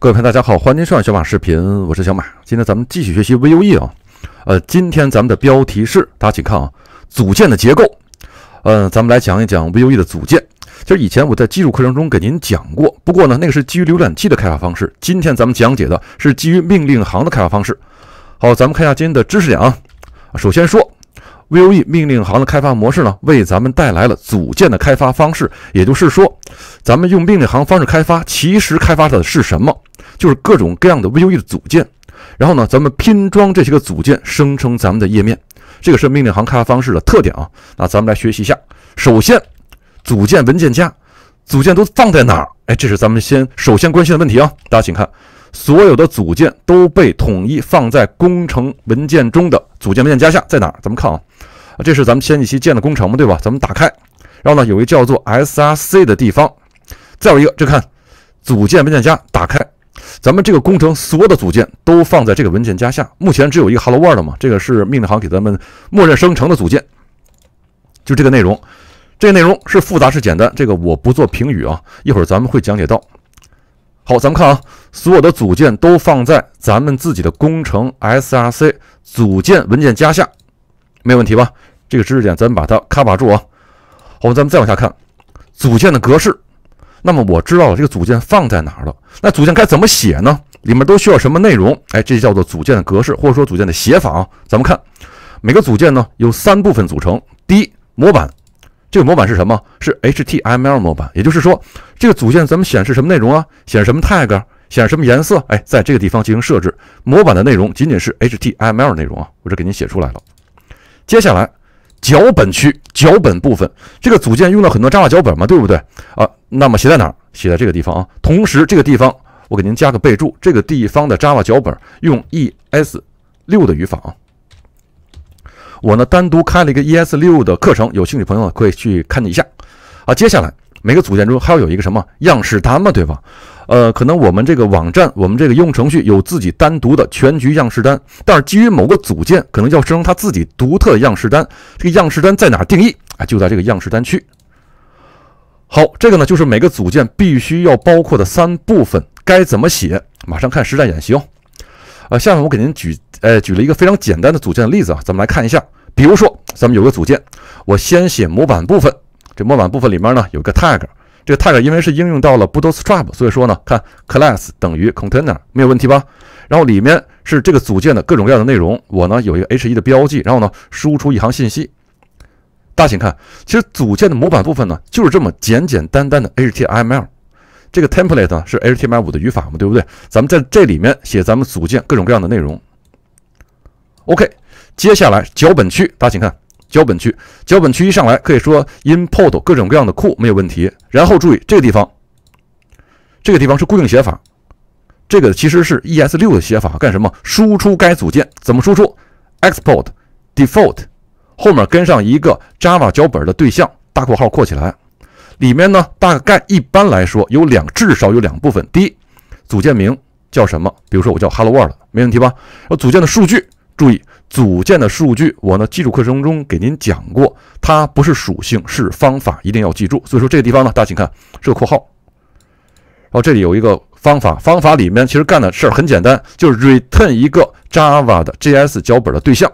各位朋友，大家好，欢迎收看小马视频，我是小马。今天咱们继续学习 Vue 啊，呃，今天咱们的标题是，大家请看啊，组件的结构。嗯，咱们来讲一讲 Vue 的组件。其实以前我在基础课程中给您讲过，不过呢，那个是基于浏览器的开发方式。今天咱们讲解的是基于命令行的开发方式。好，咱们看一下今天的知识点啊。首先说，Vue 命令行的开发模式呢，为咱们带来了组件的开发方式。也就是说，咱们用命令行方式开发，其实开发的是什么？就是各种各样的 Vue 的组件，然后呢，咱们拼装这些个组件，生成咱们的页面。这个是命令行开发方式的特点啊。那咱们来学习一下。首先，组件文件夹，组件都放在哪儿？哎，这是咱们先首先关心的问题啊。大家请看，所有的组件都被统一放在工程文件中的组件文件夹下，在哪儿？咱们看啊，这是咱们前几期建的工程嘛，对吧？咱们打开，然后呢，有一个叫做 src 的地方，再有一个，这看组件文件夹，打开。咱们这个工程所有的组件都放在这个文件夹下。目前只有一个 HelloWorld 嘛，这个是命令行给咱们默认生成的组件，就这个内容。这个内容是复杂是简单，这个我不做评语啊。一会儿咱们会讲解到。好，咱们看啊，所有的组件都放在咱们自己的工程 src 组件文件夹下，没问题吧？这个知识点咱把它卡把住啊。好，咱们再往下看组件的格式。那么我知道了，这个组件放在哪了？那组件该怎么写呢？里面都需要什么内容？哎，这叫做组件的格式或者说组件的写法啊。咱们看每个组件呢，有三部分组成。第一，模板，这个模板是什么？是 HTML 模板，也就是说这个组件咱们显示什么内容啊？显示什么 tag？显示什么颜色？哎，在这个地方进行设置。模板的内容仅仅是 HTML 内容啊，我这给您写出来了。接下来。脚本区脚本部分，这个组件用了很多 Java 脚本嘛，对不对啊？那么写在哪儿？写在这个地方啊。同时，这个地方我给您加个备注，这个地方的 Java 脚本用 ES6 的语法啊。我呢单独开了一个 ES6 的课程，有兴趣朋友可以去看一下。啊，接下来。每个组件中还要有一个什么样式单嘛，对吧？呃，可能我们这个网站，我们这个应用程序有自己单独的全局样式单，但是基于某个组件，可能要生成它自己独特的样式单。这个样式单在哪定义？啊，就在这个样式单区。好，这个呢就是每个组件必须要包括的三部分，该怎么写？马上看实战演习。哦。呃，下面我给您举，呃，举了一个非常简单的组件的例子啊，咱们来看一下。比如说，咱们有个组件，我先写模板部分。这模板部分里面呢有个 tag，这个 tag 因为是应用到了 Bootstrap，所以说呢，看 class 等于 container 没有问题吧？然后里面是这个组件的各种各样的内容。我呢有一个 h1 的标记，然后呢输出一行信息。大家请看，其实组件的模板部分呢就是这么简简单单的 HTML。这个 template 呢是 HTML5 的语法嘛，对不对？咱们在这里面写咱们组件各种各样的内容。OK，接下来脚本区，大家请看。脚本区，脚本区一上来可以说 import 各种各样的库没有问题。然后注意这个地方，这个地方是固定写法，这个其实是 ES6 的写法。干什么？输出该组件，怎么输出？export default 后面跟上一个 Java 脚本的对象，大括号括起来。里面呢，大概一般来说有两，至少有两部分。第一，组件名叫什么？比如说我叫 Hello World，没问题吧？然后组件的数据，注意。组件的数据，我呢基础课程中给您讲过，它不是属性，是方法，一定要记住。所以说这个地方呢，大家请看这个括号，然后这里有一个方法，方法里面其实干的事儿很简单，就是 return 一个 Java 的 JS 脚本的对象，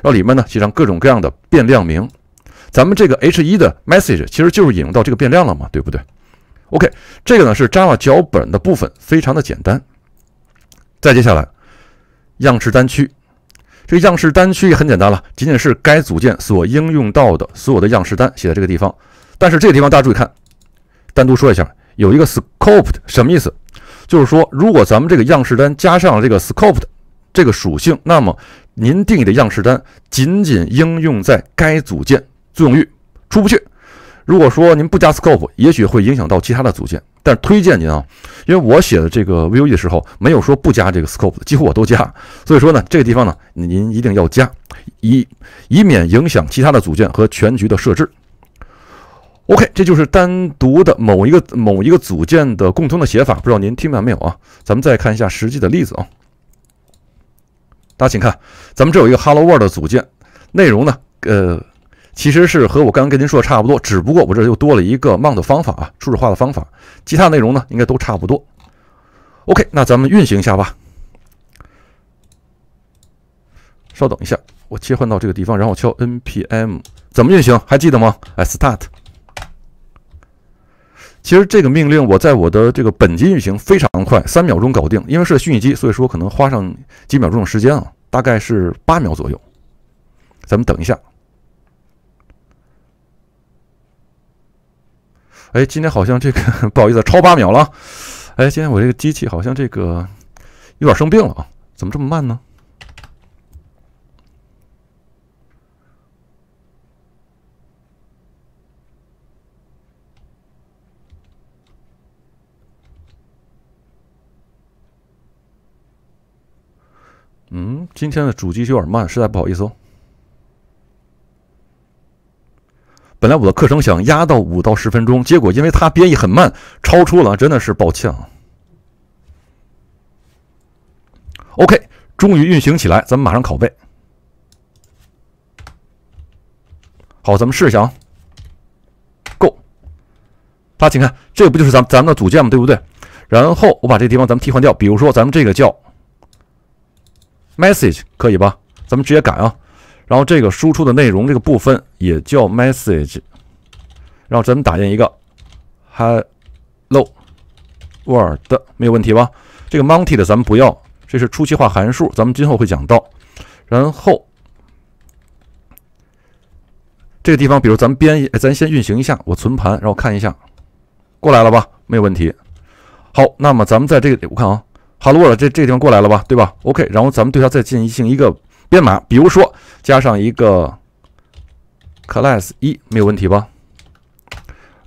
然后里面呢，写上各种各样的变量名，咱们这个 H1 的 message 其实就是引用到这个变量了嘛，对不对？OK，这个呢是 Java 脚本的部分，非常的简单。再接下来样式单区。这个样式单区域很简单了，仅仅是该组件所应用到的所有的样式单写在这个地方。但是这个地方大家注意看，单独说一下，有一个 scoped 什么意思？就是说，如果咱们这个样式单加上了这个 scoped 这个属性，那么您定义的样式单仅仅应用在该组件作用域，出不去。如果说您不加 scope，也许会影响到其他的组件，但推荐您啊，因为我写的这个 Vue 的时候，没有说不加这个 scope 的，几乎我都加，所以说呢，这个地方呢，您一定要加，以以免影响其他的组件和全局的设置。OK，这就是单独的某一个某一个组件的共通的写法，不知道您听明白没有啊？咱们再看一下实际的例子啊。大家请看，咱们这有一个 Hello World 的组件，内容呢，呃。其实是和我刚刚跟您说的差不多，只不过我这又多了一个 mount 方法啊，初始化的方法。其他内容呢，应该都差不多。OK，那咱们运行一下吧。稍等一下，我切换到这个地方，然后敲 npm 怎么运行？还记得吗？哎，start。其实这个命令我在我的这个本机运行非常快，三秒钟搞定。因为是虚拟机，所以说可能花上几秒钟的时间啊，大概是八秒左右。咱们等一下。哎，今天好像这个 不好意思，超八秒了。哎，今天我这个机器好像这个有点生病了啊，怎么这么慢呢？嗯，今天的主机有点慢，实在不好意思哦。本来我的课程想压到五到十分钟，结果因为它编译很慢，超出了，真的是抱歉。啊。OK，终于运行起来，咱们马上拷贝。好，咱们试一下。啊。Go，大家请看，这不就是咱咱们的组件吗？对不对？然后我把这地方咱们替换掉，比如说咱们这个叫 message，可以吧？咱们直接改啊。然后这个输出的内容这个部分也叫 message，然后咱们打印一个 hello world，没有问题吧？这个 mounted 咱们不要，这是初期化函数，咱们今后会讲到。然后这个地方，比如咱们编，咱先运行一下，我存盘，让我看一下，过来了吧？没有问题。好，那么咱们在这个，我看啊，hello world 这这地方过来了吧？对吧？OK，然后咱们对它再进行一个。编码，比如说加上一个 class 一，没有问题吧？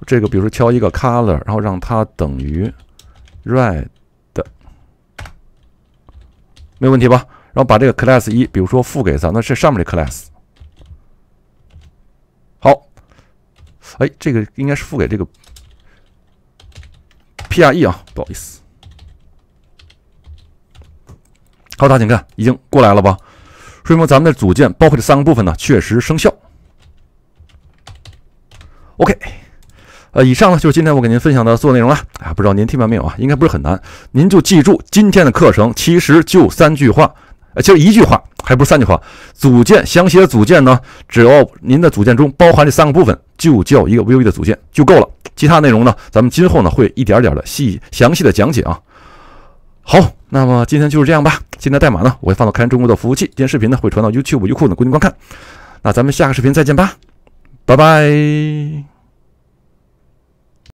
这个，比如说敲一个 color，然后让它等于 red，没有问题吧？然后把这个 class 一，比如说付给咱们是上面这 class。好，哎，这个应该是付给这个 p r e 啊，不好意思。好，大家请看，已经过来了吧？说明咱们的组件包括这三个部分呢，确实生效。OK，呃，以上呢就是今天我给您分享的所有内容了。啊，不知道您听完没有啊？应该不是很难，您就记住今天的课程其实就三句话，呃，就一句话，还不是三句话。组件详细的组件呢，只要您的组件中包含这三个部分，就叫一个 Vue 的组件就够了。其他内容呢，咱们今后呢会一点点的细详细的讲解啊。好，那么今天就是这样吧。今天代码呢，我会放到开源中国的服务器。今天视频呢，会传到 YouTube、优酷呢，供您观看。那咱们下个视频再见吧，拜拜。